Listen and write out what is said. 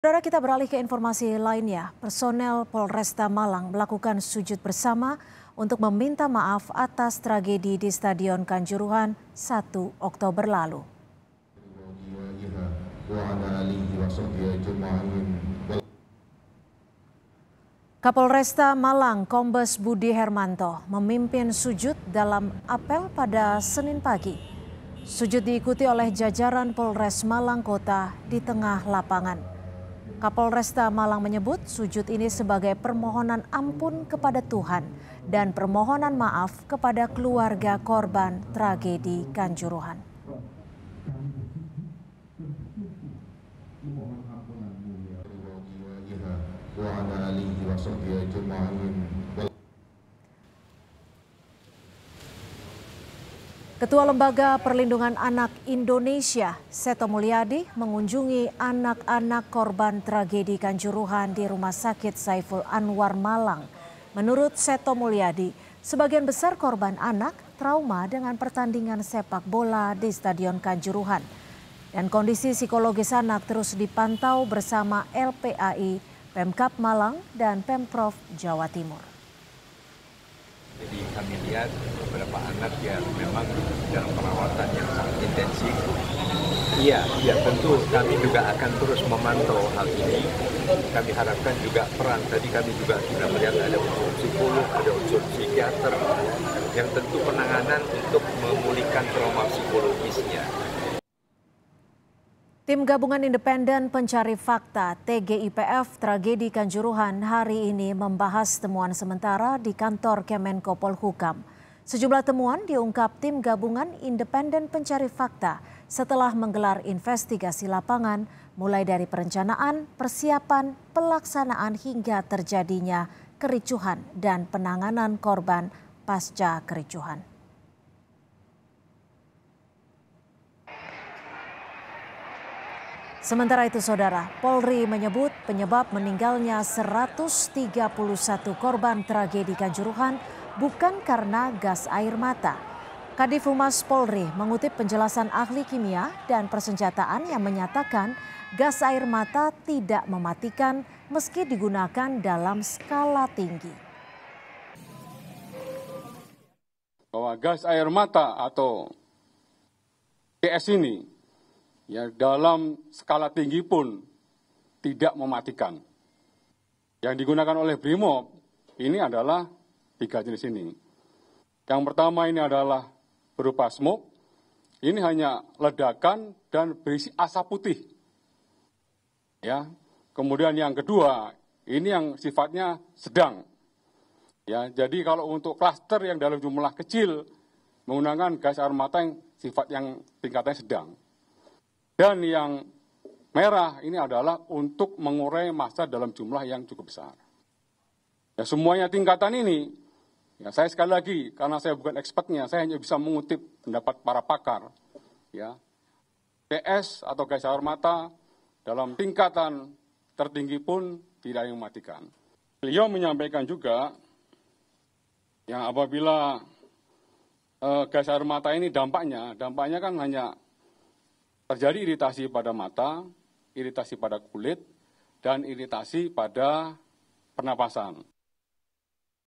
Saudara kita beralih ke informasi lainnya. Personel Polresta Malang melakukan sujud bersama untuk meminta maaf atas tragedi di Stadion Kanjuruhan 1 Oktober lalu. Kapolresta Malang Kombes Budi Hermanto memimpin sujud dalam apel pada Senin pagi. Sujud diikuti oleh jajaran Polres Malang Kota di tengah lapangan. Kapolresta Malang menyebut sujud ini sebagai permohonan ampun kepada Tuhan dan permohonan maaf kepada keluarga korban tragedi Kanjuruhan. Ketua Lembaga Perlindungan Anak Indonesia, Seto Mulyadi, mengunjungi anak-anak korban tragedi Kanjuruhan di Rumah Sakit Saiful Anwar Malang. Menurut Seto Mulyadi, sebagian besar korban anak trauma dengan pertandingan sepak bola di Stadion Kanjuruhan. Dan kondisi psikologis anak terus dipantau bersama LPAI, Pemkap Malang, dan Pemprov Jawa Timur. Jadi kami lihat beberapa anak yang memang dalam perawatan yang sangat intensif. Iya, ya tentu kami juga akan terus memantau hal ini. Kami harapkan juga peran tadi kami juga sudah melihat ada unsur psikolog, ada unsur psikiater yang tentu penanganan untuk memulihkan trauma psikologisnya. Tim Gabungan Independen Pencari Fakta TGIPF Tragedi Kanjuruhan hari ini membahas temuan sementara di kantor Kemenko Polhukam. Sejumlah temuan diungkap tim gabungan independen pencari fakta setelah menggelar investigasi lapangan mulai dari perencanaan, persiapan, pelaksanaan hingga terjadinya kericuhan dan penanganan korban pasca kericuhan. Sementara itu saudara, Polri menyebut penyebab meninggalnya 131 korban tragedi Kanjuruhan bukan karena gas air mata. Kadif Humas Polri mengutip penjelasan ahli kimia dan persenjataan yang menyatakan gas air mata tidak mematikan meski digunakan dalam skala tinggi. Bahwa gas air mata atau PS ini ya dalam skala tinggi pun tidak mematikan. Yang digunakan oleh BRIMOB ini adalah tiga jenis ini. Yang pertama ini adalah berupa smoke. Ini hanya ledakan dan berisi asap putih. Ya. Kemudian yang kedua, ini yang sifatnya sedang. Ya, jadi kalau untuk klaster yang dalam jumlah kecil menggunakan gas air mata yang sifat yang tingkatnya sedang. Dan yang merah ini adalah untuk mengurai massa dalam jumlah yang cukup besar. Ya, semuanya tingkatan ini Ya, saya sekali lagi, karena saya bukan expertnya, saya hanya bisa mengutip pendapat para pakar. Ya, PS atau gas air mata dalam tingkatan tertinggi pun tidak yang mematikan. Beliau menyampaikan juga ya apabila eh, gas air mata ini dampaknya, dampaknya kan hanya terjadi iritasi pada mata, iritasi pada kulit, dan iritasi pada pernapasan.